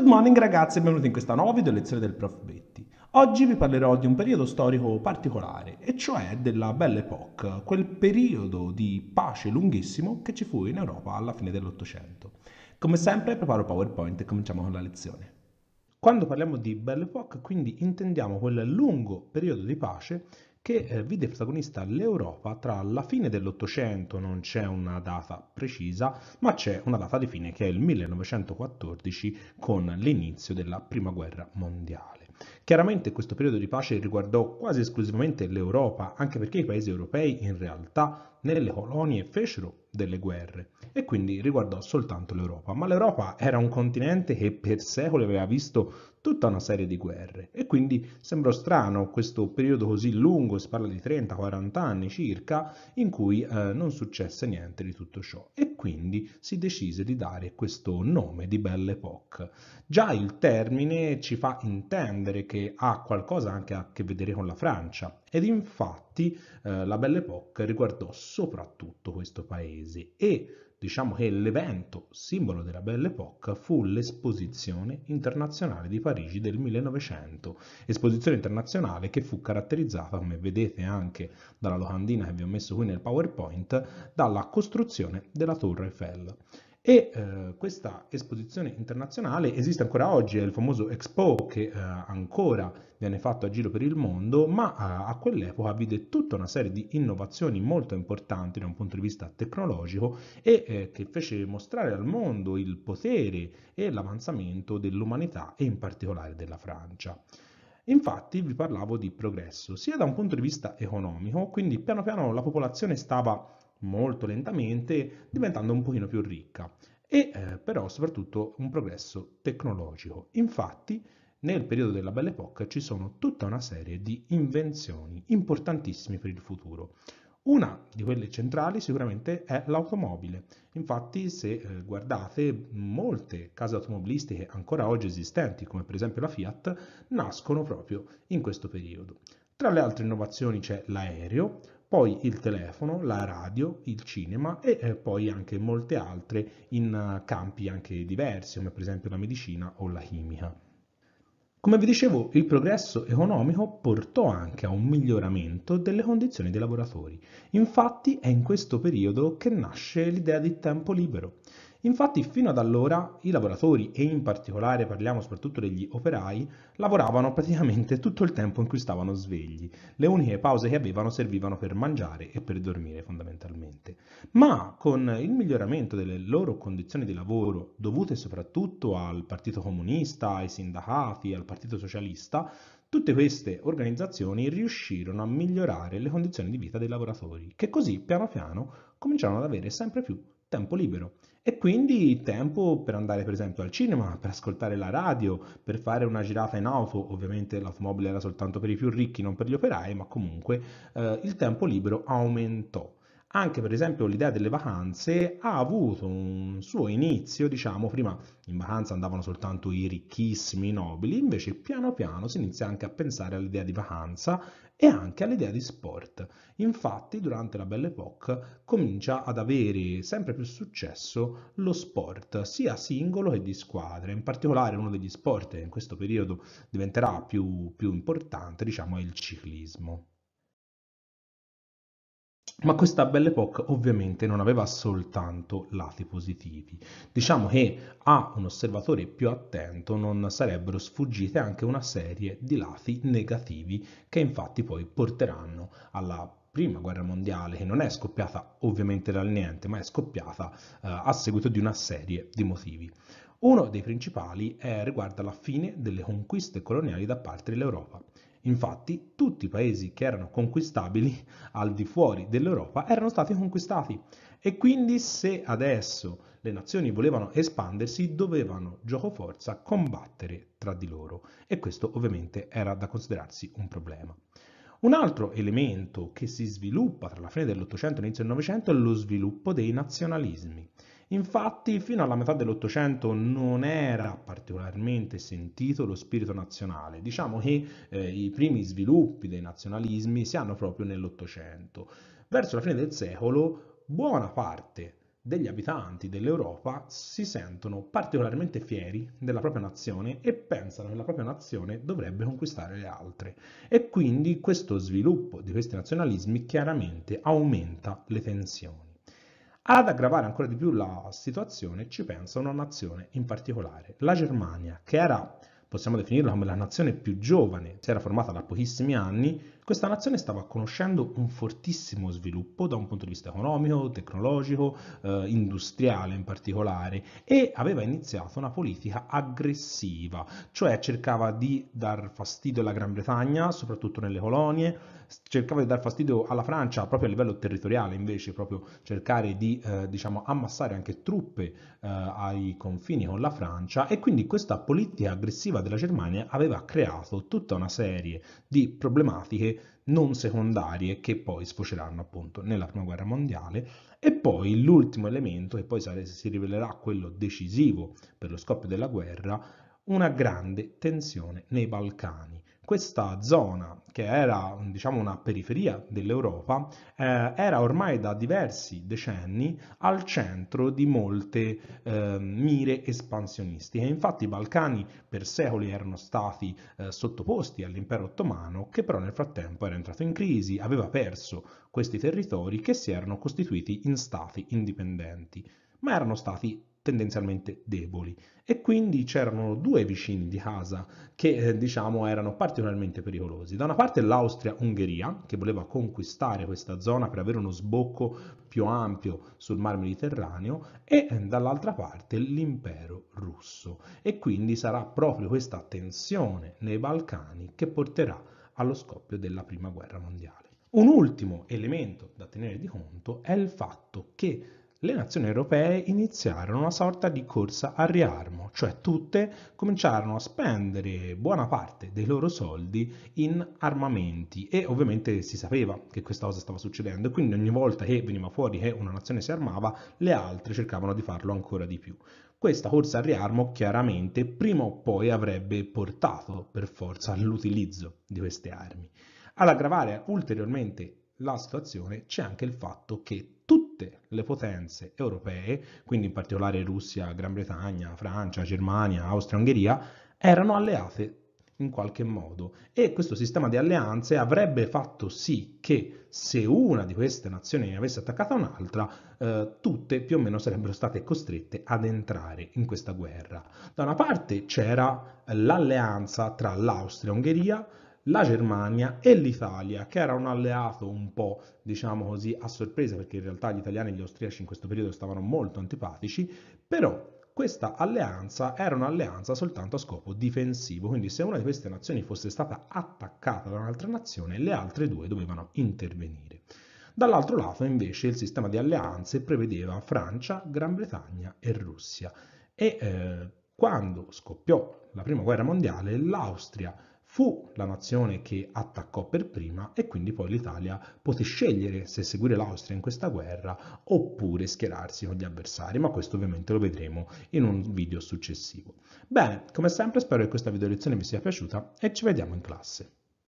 Good morning ragazzi e benvenuti in questa nuova video lezione del Prof. Betti. Oggi vi parlerò di un periodo storico particolare, e cioè della Belle Époque, quel periodo di pace lunghissimo che ci fu in Europa alla fine dell'Ottocento. Come sempre preparo PowerPoint e cominciamo con la lezione. Quando parliamo di Belle Époque, quindi intendiamo quel lungo periodo di pace che eh, vide protagonista l'Europa tra la fine dell'Ottocento, non c'è una data precisa, ma c'è una data di fine che è il 1914 con l'inizio della Prima Guerra Mondiale. Chiaramente questo periodo di pace riguardò quasi esclusivamente l'Europa, anche perché i paesi europei in realtà nelle colonie fecero delle guerre e quindi riguardò soltanto l'Europa. Ma l'Europa era un continente che per secoli aveva visto tutta una serie di guerre e quindi sembra strano questo periodo così lungo, si parla di 30-40 anni circa, in cui eh, non successe niente di tutto ciò e quindi si decise di dare questo nome di Belle Époque. Già il termine ci fa intendere che ha qualcosa anche a che vedere con la Francia ed infatti eh, la Belle Époque riguardò soprattutto questo paese e Diciamo che l'evento simbolo della Belle Époque fu l'Esposizione Internazionale di Parigi del 1900, esposizione internazionale che fu caratterizzata, come vedete anche dalla locandina che vi ho messo qui nel PowerPoint, dalla costruzione della Torre Eiffel. E eh, questa esposizione internazionale esiste ancora oggi, è il famoso Expo che eh, ancora viene fatto a giro per il mondo, ma eh, a quell'epoca vide tutta una serie di innovazioni molto importanti da un punto di vista tecnologico e eh, che fece mostrare al mondo il potere e l'avanzamento dell'umanità e in particolare della Francia. Infatti vi parlavo di progresso, sia da un punto di vista economico, quindi piano piano la popolazione stava molto lentamente, diventando un pochino più ricca e eh, però soprattutto un progresso tecnologico. Infatti nel periodo della Belle Époque ci sono tutta una serie di invenzioni importantissime per il futuro. Una di quelle centrali sicuramente è l'automobile. Infatti se eh, guardate molte case automobilistiche ancora oggi esistenti, come per esempio la Fiat, nascono proprio in questo periodo. Tra le altre innovazioni c'è l'aereo, poi il telefono, la radio, il cinema e eh, poi anche molte altre in eh, campi anche diversi come per esempio la medicina o la chimica. Come vi dicevo, il progresso economico portò anche a un miglioramento delle condizioni dei lavoratori. Infatti è in questo periodo che nasce l'idea di tempo libero. Infatti fino ad allora i lavoratori, e in particolare parliamo soprattutto degli operai, lavoravano praticamente tutto il tempo in cui stavano svegli. Le uniche pause che avevano servivano per mangiare e per dormire fondamentalmente. Ma con il miglioramento delle loro condizioni di lavoro, dovute soprattutto al Partito Comunista, ai sindacati, al Partito Socialista, Tutte queste organizzazioni riuscirono a migliorare le condizioni di vita dei lavoratori, che così piano piano cominciarono ad avere sempre più tempo libero e quindi tempo per andare per esempio al cinema, per ascoltare la radio, per fare una girata in auto, ovviamente l'automobile era soltanto per i più ricchi, non per gli operai, ma comunque eh, il tempo libero aumentò anche per esempio l'idea delle vacanze ha avuto un suo inizio, diciamo, prima in vacanza andavano soltanto i ricchissimi, i nobili, invece piano piano si inizia anche a pensare all'idea di vacanza e anche all'idea di sport. Infatti durante la Belle Époque comincia ad avere sempre più successo lo sport, sia singolo che di squadra. In particolare uno degli sport che in questo periodo diventerà più, più importante, diciamo, è il ciclismo. Ma questa Belle Époque ovviamente non aveva soltanto lati positivi. Diciamo che a un osservatore più attento non sarebbero sfuggite anche una serie di lati negativi che infatti poi porteranno alla prima guerra mondiale che non è scoppiata ovviamente dal niente ma è scoppiata eh, a seguito di una serie di motivi. Uno dei principali è, eh, riguarda la fine delle conquiste coloniali da parte dell'Europa. Infatti tutti i paesi che erano conquistabili al di fuori dell'Europa erano stati conquistati e quindi se adesso le nazioni volevano espandersi dovevano gioco forza combattere tra di loro e questo ovviamente era da considerarsi un problema. Un altro elemento che si sviluppa tra la fine dell'Ottocento e l'inizio del Novecento è lo sviluppo dei nazionalismi. Infatti, fino alla metà dell'Ottocento non era particolarmente sentito lo spirito nazionale. Diciamo che eh, i primi sviluppi dei nazionalismi si hanno proprio nell'Ottocento. Verso la fine del secolo, buona parte degli abitanti dell'Europa si sentono particolarmente fieri della propria nazione e pensano che la propria nazione dovrebbe conquistare le altre. E quindi questo sviluppo di questi nazionalismi chiaramente aumenta le tensioni. Ad aggravare ancora di più la situazione ci pensa una nazione in particolare, la Germania, che era possiamo definirla come la nazione più giovane, si era formata da pochissimi anni, questa nazione stava conoscendo un fortissimo sviluppo da un punto di vista economico, tecnologico, eh, industriale in particolare e aveva iniziato una politica aggressiva, cioè cercava di dar fastidio alla Gran Bretagna, soprattutto nelle colonie, cercava di dar fastidio alla Francia proprio a livello territoriale, invece proprio cercare di eh, diciamo, ammassare anche truppe eh, ai confini con la Francia e quindi questa politica aggressiva cultura della Germania aveva creato tutta una serie di problematiche non secondarie che poi sfoceranno appunto nella prima guerra mondiale e poi l'ultimo elemento che poi si rivelerà quello decisivo per lo scoppio della guerra una grande tensione nei Balcani questa zona, che era diciamo, una periferia dell'Europa, eh, era ormai da diversi decenni al centro di molte eh, mire espansionistiche. Infatti i Balcani per secoli erano stati eh, sottoposti all'impero ottomano, che però nel frattempo era entrato in crisi, aveva perso questi territori che si erano costituiti in stati indipendenti ma erano stati tendenzialmente deboli e quindi c'erano due vicini di casa che eh, diciamo erano particolarmente pericolosi. Da una parte l'Austria-Ungheria che voleva conquistare questa zona per avere uno sbocco più ampio sul Mar Mediterraneo e eh, dall'altra parte l'impero russo e quindi sarà proprio questa tensione nei Balcani che porterà allo scoppio della Prima Guerra Mondiale. Un ultimo elemento da tenere di conto è il fatto che le nazioni europee iniziarono una sorta di corsa al riarmo, cioè tutte cominciarono a spendere buona parte dei loro soldi in armamenti e ovviamente si sapeva che questa cosa stava succedendo e quindi ogni volta che veniva fuori che una nazione si armava le altre cercavano di farlo ancora di più. Questa corsa al riarmo chiaramente prima o poi avrebbe portato per forza all'utilizzo di queste armi. Ad aggravare ulteriormente la situazione c'è anche il fatto che tutte tutte le potenze europee, quindi in particolare Russia, Gran Bretagna, Francia, Germania, Austria, Ungheria, erano alleate in qualche modo e questo sistema di alleanze avrebbe fatto sì che se una di queste nazioni ne avesse attaccata un'altra, eh, tutte più o meno sarebbero state costrette ad entrare in questa guerra. Da una parte c'era l'alleanza tra l'Austria-Ungheria, e la Germania e l'Italia, che era un alleato un po', diciamo così, a sorpresa, perché in realtà gli italiani e gli austriaci in questo periodo stavano molto antipatici, però questa alleanza era un'alleanza soltanto a scopo difensivo, quindi se una di queste nazioni fosse stata attaccata da un'altra nazione, le altre due dovevano intervenire. Dall'altro lato invece il sistema di alleanze prevedeva Francia, Gran Bretagna e Russia e eh, quando scoppiò la Prima Guerra Mondiale l'Austria fu la nazione che attaccò per prima e quindi poi l'Italia poté scegliere se seguire l'Austria in questa guerra oppure schierarsi con gli avversari, ma questo ovviamente lo vedremo in un video successivo. Bene, come sempre spero che questa video lezione vi sia piaciuta e ci vediamo in classe.